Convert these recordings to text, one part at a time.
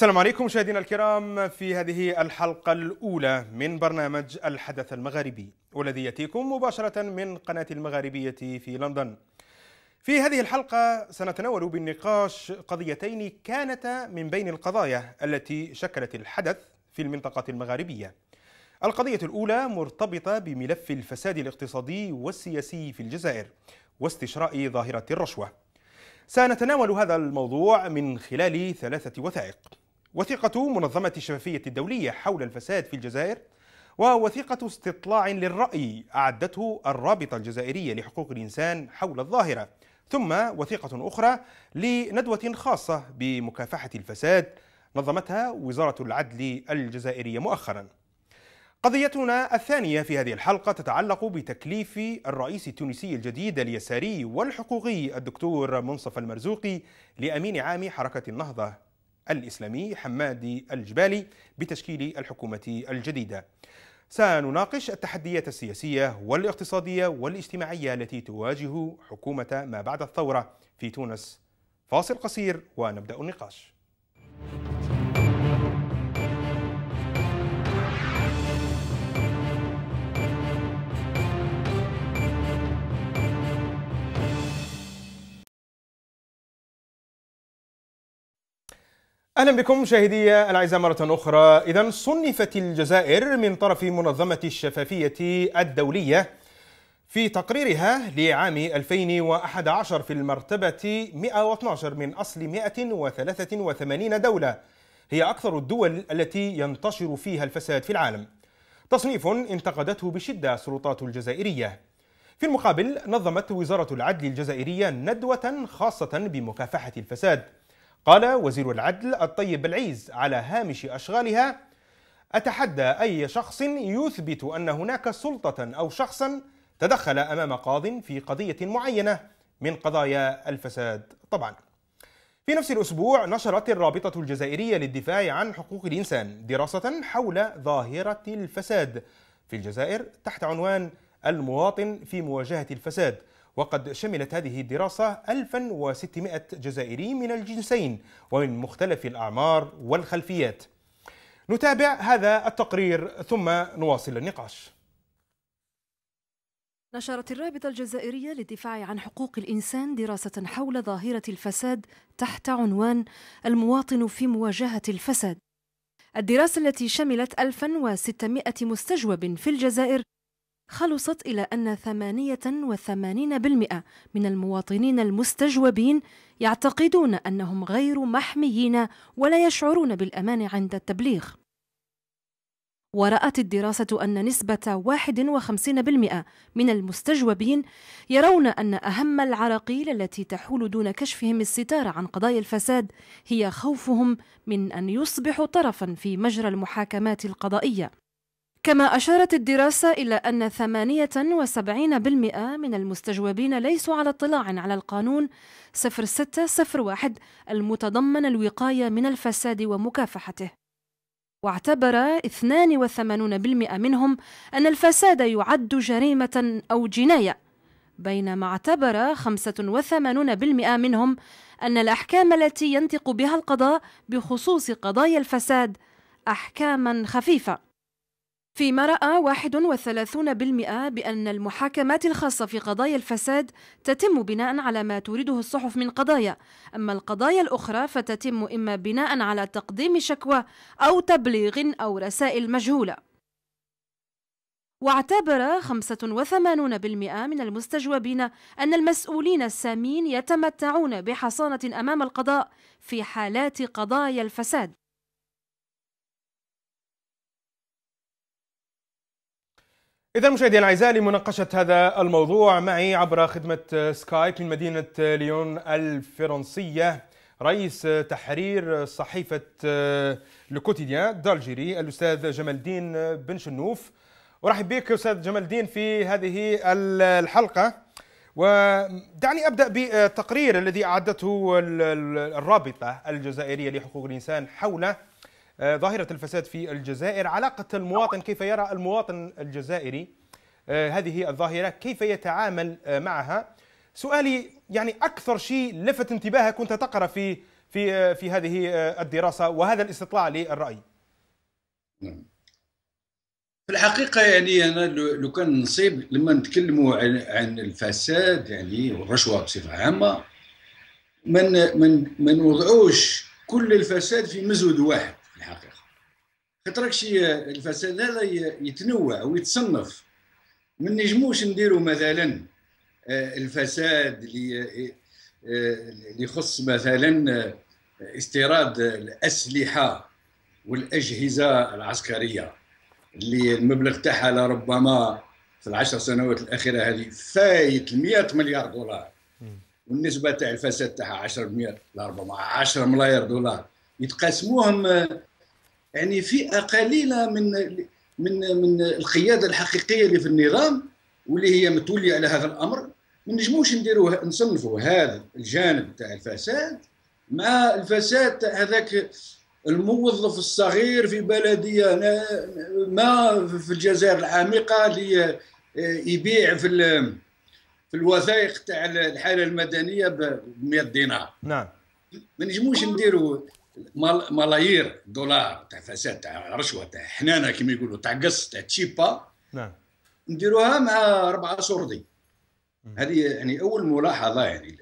السلام عليكم مشاهدينا الكرام في هذه الحلقة الأولى من برنامج الحدث المغاربي والذي يأتيكم مباشرة من قناة المغاربية في لندن. في هذه الحلقة سنتناول بالنقاش قضيتين كانتا من بين القضايا التي شكلت الحدث في المنطقة المغاربية. القضية الأولى مرتبطة بملف الفساد الاقتصادي والسياسي في الجزائر واستشراء ظاهرة الرشوة. سنتناول هذا الموضوع من خلال ثلاثة وثائق وثيقة منظمة الشفافية الدولية حول الفساد في الجزائر ووثيقة استطلاع للرأي أعدته الرابطة الجزائرية لحقوق الإنسان حول الظاهرة ثم وثيقة أخرى لندوة خاصة بمكافحة الفساد نظمتها وزارة العدل الجزائرية مؤخرا قضيتنا الثانية في هذه الحلقة تتعلق بتكليف الرئيس التونسي الجديد اليساري والحقوقي الدكتور منصف المرزوقي لأمين عام حركة النهضة الإسلامي حمادي الجبالي بتشكيل الحكومة الجديدة سنناقش التحديات السياسية والاقتصادية والاجتماعية التي تواجه حكومة ما بعد الثورة في تونس فاصل قصير ونبدأ النقاش اهلا بكم مشاهدي الاعزاء مره اخرى اذا صنفت الجزائر من طرف منظمه الشفافيه الدوليه في تقريرها لعام 2011 في المرتبة 112 من أصل 183 دولة هي أكثر الدول التي ينتشر فيها الفساد في العالم تصنيف انتقدته بشدة السلطات الجزائرية في المقابل نظمت وزارة العدل الجزائرية ندوة خاصة بمكافحة الفساد قال وزير العدل الطيب العيز على هامش أشغالها أتحدى أي شخص يثبت أن هناك سلطة أو شخصا تدخل أمام قاض في قضية معينة من قضايا الفساد طبعا في نفس الأسبوع نشرت الرابطة الجزائرية للدفاع عن حقوق الإنسان دراسة حول ظاهرة الفساد في الجزائر تحت عنوان المواطن في مواجهة الفساد وقد شملت هذه الدراسة 1600 جزائري من الجنسين ومن مختلف الأعمار والخلفيات نتابع هذا التقرير ثم نواصل النقاش نشرت الرابطة الجزائرية للدفاع عن حقوق الإنسان دراسة حول ظاهرة الفساد تحت عنوان المواطن في مواجهة الفساد الدراسة التي شملت 1600 مستجوب في الجزائر خلصت إلى أن 88% من المواطنين المستجوبين يعتقدون أنهم غير محميين ولا يشعرون بالأمان عند التبليغ ورأت الدراسة أن نسبة 51% من المستجوبين يرون أن أهم العراقيل التي تحول دون كشفهم الستار عن قضايا الفساد هي خوفهم من أن يصبحوا طرفا في مجرى المحاكمات القضائية كما أشارت الدراسة إلى أن 78% من المستجوبين ليسوا على اطلاع على القانون 0601 المتضمن الوقاية من الفساد ومكافحته واعتبر 82% منهم أن الفساد يعد جريمة أو جناية بينما اعتبر 85% منهم أن الأحكام التي ينطق بها القضاء بخصوص قضايا الفساد أحكاما خفيفة فيما رأى 31% بأن المحاكمات الخاصة في قضايا الفساد تتم بناء على ما تريده الصحف من قضايا أما القضايا الأخرى فتتم إما بناء على تقديم شكوى أو تبليغ أو رسائل مجهولة واعتبر 85% من المستجوبين أن المسؤولين السامين يتمتعون بحصانة أمام القضاء في حالات قضايا الفساد إذا مشاهدينا الأعزاء لمناقشة هذا الموضوع معي عبر خدمة سكايب من مدينة ليون الفرنسية رئيس تحرير صحيفة لوكوتيديان آه، دالجيري الأستاذ جمال الدين بن شنوف أرحب بك أستاذ جمال الدين في هذه الحلقة ودعني أبدأ بالتقرير الذي أعدته الرابطة الجزائرية لحقوق الإنسان حول آه، ظاهرة الفساد في الجزائر علاقة المواطن كيف يرى المواطن الجزائري آه، هذه الظاهرة كيف يتعامل آه، معها سؤالي يعني أكثر شيء لفت انتباهك كنت تقرأ في في في هذه الدراسة وهذا الاستطلاع للرأي نعم. في الحقيقة يعني أنا لو كان نصيب لما نتكلموا عن عن الفساد يعني والرشوة بصفة عامة ما من من ما نوضعوش كل الفساد في مزود واحد الحقيقه خاطرك شي الفساد هذا يتنوع ويتصنف ما نجموش نديروا مثلا آه، الفساد آه، آه، اللي يخص مثلا استيراد الاسلحه والاجهزه العسكريه اللي المبلغ تاعها لربما في العشر سنوات الاخيره هذه فايت 100 مليار دولار والنسبه تاع الفساد تاعها 10% لربما 10 ملايير دولار يتقاسموهم يعني فئه قليله من من من القياده الحقيقيه اللي في النظام واللي هي متوليه على هذا الامر ما نجموش نديروا نصنفوا هذا الجانب تاع الفساد مع الفساد تاع هذاك الموظف الصغير في بلديه ما في الجزائر العميقه اللي يبيع في في الوثائق تاع الحاله المدنيه ب 100 دينار نعم ما نجموش نديروا ملايير دولار تاع فساد تاع رشوه تاع حنانه كما يقولوا تاع قص تاع تشيبا نعم نديروها مع اربعه سردي هذه يعني اول ملاحظه يعني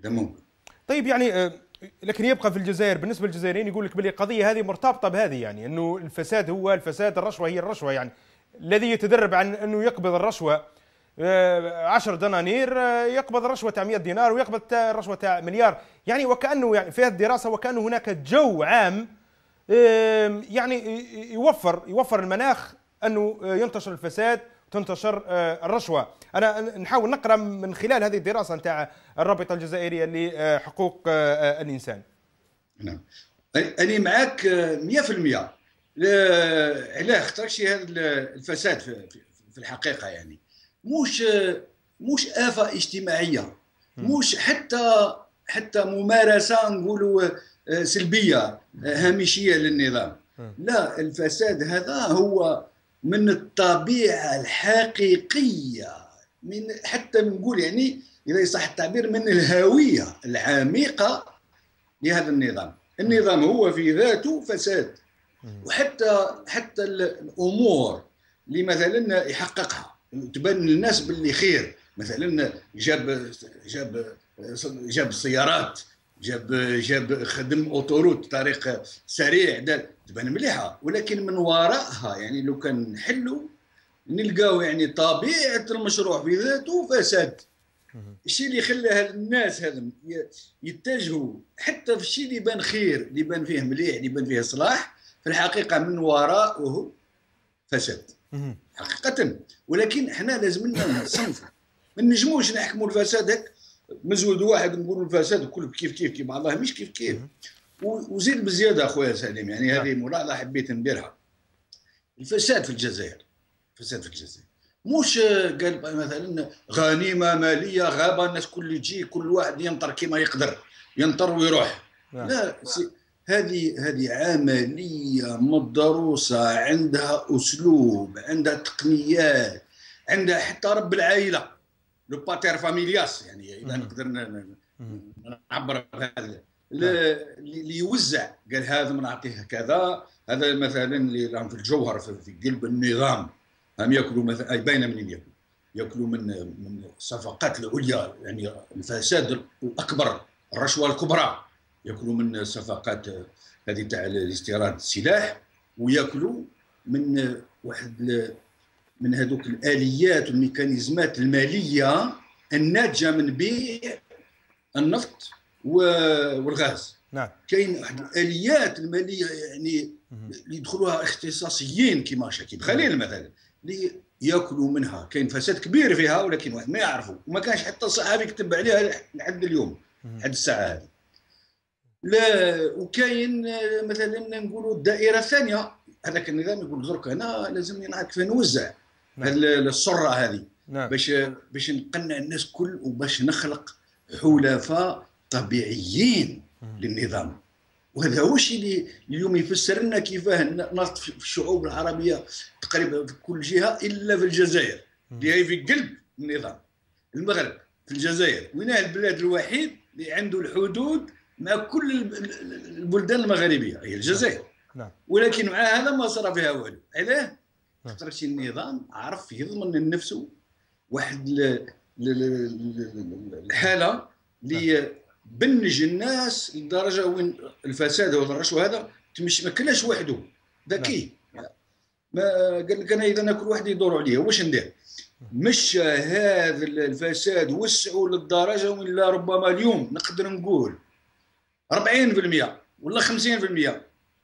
اذا ممكن طيب يعني آه، لكن يبقى في الجزائر بالنسبه للجزائريين يقول لك باللي القضيه هذه مرتبطه بهذه يعني انه الفساد هو الفساد الرشوه هي الرشوه يعني الذي يتدرب عن انه يقبض الرشوه 10 آه، دنانير آه، يقبض رشوه تاع 100 دينار ويقبض رشوه تاع مليار يعني وكانه يعني في هذه الدراسه وكانه هناك جو عام يعني يوفر يوفر المناخ انه آه، ينتشر الفساد تنتشر الرشوه انا نحاول نقرا من خلال هذه الدراسه نتاع الرابطه الجزائريه لحقوق الانسان نعم انا معاك 100% علاه خاطر هذا الفساد في الحقيقه يعني مش مش افه اجتماعيه مش حتى حتى ممارسه نقولوا آه، سلبيه آه، هامشيه للنظام لا الفساد هذا هو من الطبيعه الحقيقيه من حتى نقول يعني اذا يصح التعبير من الهويه العميقه لهذا النظام النظام هو في ذاته فساد وحتى حتى الامور اللي مثلا يحققها تبان للناس باللي خير مثلا جاب جاب جاب سيارات جاب جاب خدم اوتوروت طريق سريع تبان مليحه ولكن من ورائها يعني لو كان نحلوا نلقاو يعني طبيعه المشروع في ذاته فساد الشيء اللي خلى الناس هذا يتجهوا حتى في الشيء اللي بان خير اللي بان فيه مليح اللي بان فيه صلاح في الحقيقه من وراءه فساد حقيقه ولكن حنا لازمنا نصنف ما نجموش نحكموا الفساد هك مزود واحد نقولوا الفساد الكل كيف كيف كيف بعضها مش كيف كيف وزيد بزياده اخويا سليم يعني نعم. هذه ملاحظه حبيت نديرها الفساد في الجزائر الفساد في الجزائر مش قال مثلا غنيمه ماليه غابه الناس كل يجي كل واحد ينطر كما يقدر ينطر ويروح نعم. لا, لا. هذه هذه عمليه مدروسه عندها اسلوب عندها تقنيات عندها حتى رب العائله لو باتير فاميلياس يعني اذا نقدر نعبر بهذا نعم. اللي يوزع قال هذا نعطيه كذا هذا مثلا اللي راهم في الجوهر في قلب النظام هم ياكلوا مثلا باينه منين ياكلوا ياكلوا من من الصفقات العليا يعني الفساد الاكبر الرشوه الكبرى ياكلوا من صفقات هذه تاع الاستيراد السلاح وياكلوا من واحد من هذوك الاليات والميكانيزمات الماليه الناتجه من بيع النفط والغاز نعم كاين واحد الاليات الماليه يعني اللي يدخلوها اختصاصيين كيما شاكيب خليل مثلا اللي ياكلوا منها كاين فساد كبير فيها ولكن واحد ما يعرفوا وما كانش حتى صحابي كتب عليها لحد اليوم لحد الساعه هذه لا وكاين آه، مثلا نقولوا الدائره الثانيه هذاك النظام يقول درك هنا لازم نعرف نوزع نعم. السره هذه نعم. باش باش نقنع الناس كل وباش نخلق حلفاء طبيعيين للنظام وهذا هو الشيء اللي اليوم يفسر لنا كيفاه نلط في الشعوب العربيه تقريبا في كل جهه الا في الجزائر اللي هي في قلب النظام المغرب في الجزائر وين البلاد الوحيد اللي عنده الحدود مع كل البلدان المغاربيه هي الجزائر نعم. نعم. ولكن مع هذا ما صار فيها والو علاه نعم. خاطر شي النظام عرف يضمن لنفسه واحد الحاله اللي بنج الناس لدرجه وين الفساد والرشوه هذا تمشي ما كلاش وحده ذكي نعم. ما قال لك انا اذا كل واحد يدور عليا واش ندير مشى هذا الفساد وسعوا للدرجه ولا ربما اليوم نقدر نقول 40% ولا 50%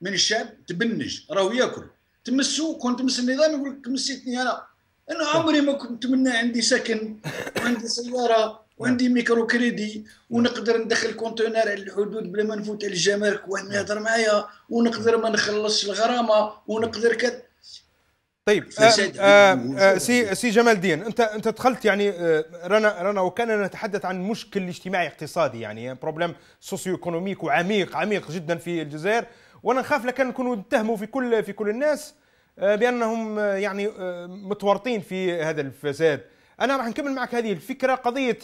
من الشعب تبنج راهو ياكل تمسو كون تمس النظام يقول لك مسيتني انا انا عمري ما كنت نتمنى عندي سكن وعندي سياره وعندي ميكرو كريدي ونقدر ندخل كونتينر على الحدود بلا ما نفوت على الجمارك واحد ما يهضر معايا ونقدر ما نخلصش الغرامه ونقدر كت طيب آه، آه، آه، سي سي جمال الدين انت انت دخلت يعني رنا رنا وكاننا نتحدث عن مشكل اجتماعي اقتصادي يعني بروبليم سوسيو ايكونوميك وعميق عميق جدا في الجزائر وانا نخاف لكان نكونوا نتهموا في كل في كل الناس بانهم يعني متورطين في هذا الفساد انا راح نكمل معك هذه الفكره قضيه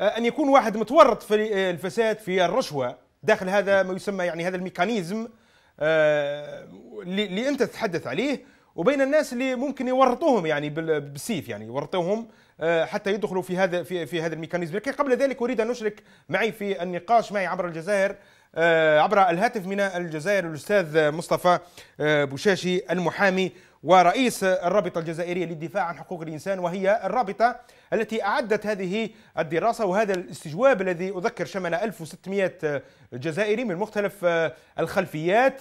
ان يكون واحد متورط في الفساد في الرشوه داخل هذا ما يسمى يعني هذا الميكانيزم اللي انت تتحدث عليه وبين الناس اللي ممكن يورطوهم يعني بالسيف يعني يورطوهم آه، حتى يدخلوا في هذا في في هذا الميكانيزم لكن قبل ذلك اريد ان اشرك معي في النقاش معي عبر الجزائر آه، عبر الهاتف من الجزائر الاستاذ مصطفى آه، بوشاشي المحامي ورئيس الرابطه الجزائريه للدفاع عن حقوق الانسان وهي الرابطه التي اعدت هذه الدراسه وهذا الاستجواب الذي اذكر شمل 1600 جزائري من مختلف الخلفيات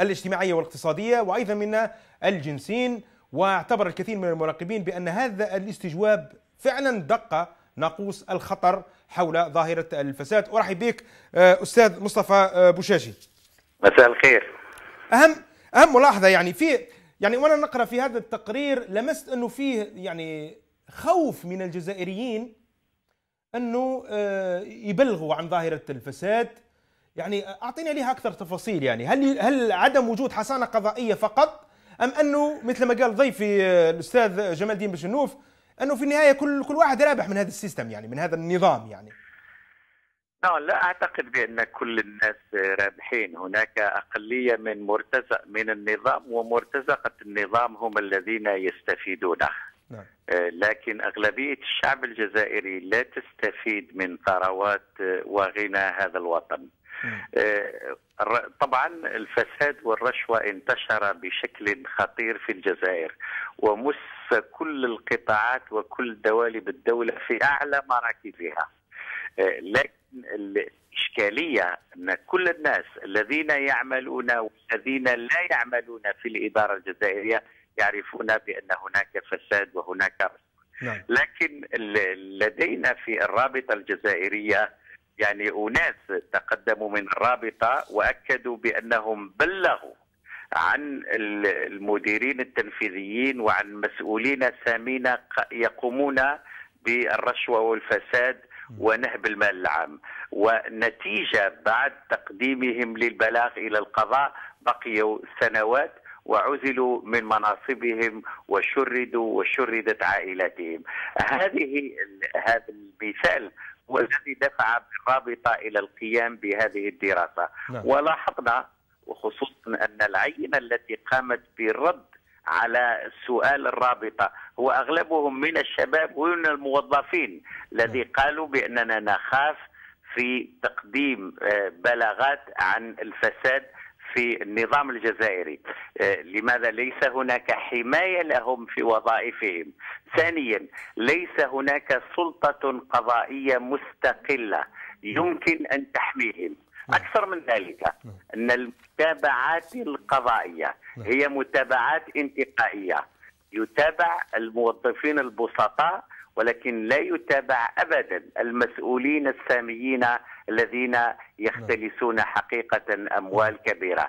الاجتماعية والاقتصادية وأيضا من الجنسين واعتبر الكثير من المراقبين بأن هذا الاستجواب فعلا دق ناقوس الخطر حول ظاهرة الفساد أرحب بك آه، أستاذ مصطفى آه، بوشاجي مساء الخير أهم أهم ملاحظة يعني في يعني وأنا نقرأ في هذا التقرير لمست أنه فيه يعني خوف من الجزائريين أنه آه، يبلغوا عن ظاهرة الفساد يعني اعطينا لها اكثر تفاصيل يعني هل هل عدم وجود حصانه قضائيه فقط ام انه مثل ما قال ضيفي آه، الاستاذ جمال الدين بشنوف انه في النهايه كل كل واحد رابح من هذا السيستم يعني من هذا النظام يعني لا لا اعتقد بان كل الناس رابحين هناك اقليه من مرتزق من النظام ومرتزقه النظام هم الذين يستفيدون نعم. آه، لكن اغلبيه الشعب الجزائري لا تستفيد من ثروات آه، وغنى هذا الوطن آه، طبعا الفساد والرشوة انتشر بشكل خطير في الجزائر ومس كل القطاعات وكل دوالب الدولة في أعلى مراكزها آه، لكن الإشكالية أن كل الناس الذين يعملون والذين لا يعملون في الإدارة الجزائرية يعرفون بأن هناك فساد وهناك رشوة نعم. لكن لدينا في الرابطة الجزائرية يعني أناس تقدموا من الرابطة وأكدوا بأنهم بلغوا عن المديرين التنفيذيين وعن مسؤولين سامين يقومون بالرشوة والفساد ونهب المال العام ونتيجة بعد تقديمهم للبلاغ إلى القضاء بقيوا سنوات وعزلوا من مناصبهم وشردوا وشردت عائلاتهم هذه هذا المثال والذي دفع الرابطه الى القيام بهذه الدراسه نعم. ولاحظنا وخصوصا ان العينه التي قامت بالرد على سؤال الرابطه هو اغلبهم من الشباب ومن الموظفين الذي نعم. قالوا باننا نخاف في تقديم آه، بلاغات عن الفساد في النظام الجزائري آه، لماذا ليس هناك حماية لهم في وظائفهم ثانيا ليس هناك سلطة قضائية مستقلة يمكن أن تحميهم نعم. أكثر من ذلك نعم. أن المتابعات القضائية نعم. هي متابعات انتقائية يتابع الموظفين البسطاء ولكن لا يتابع ابدا المسؤولين الساميين الذين نعم. يختلسون حقيقه اموال كبيره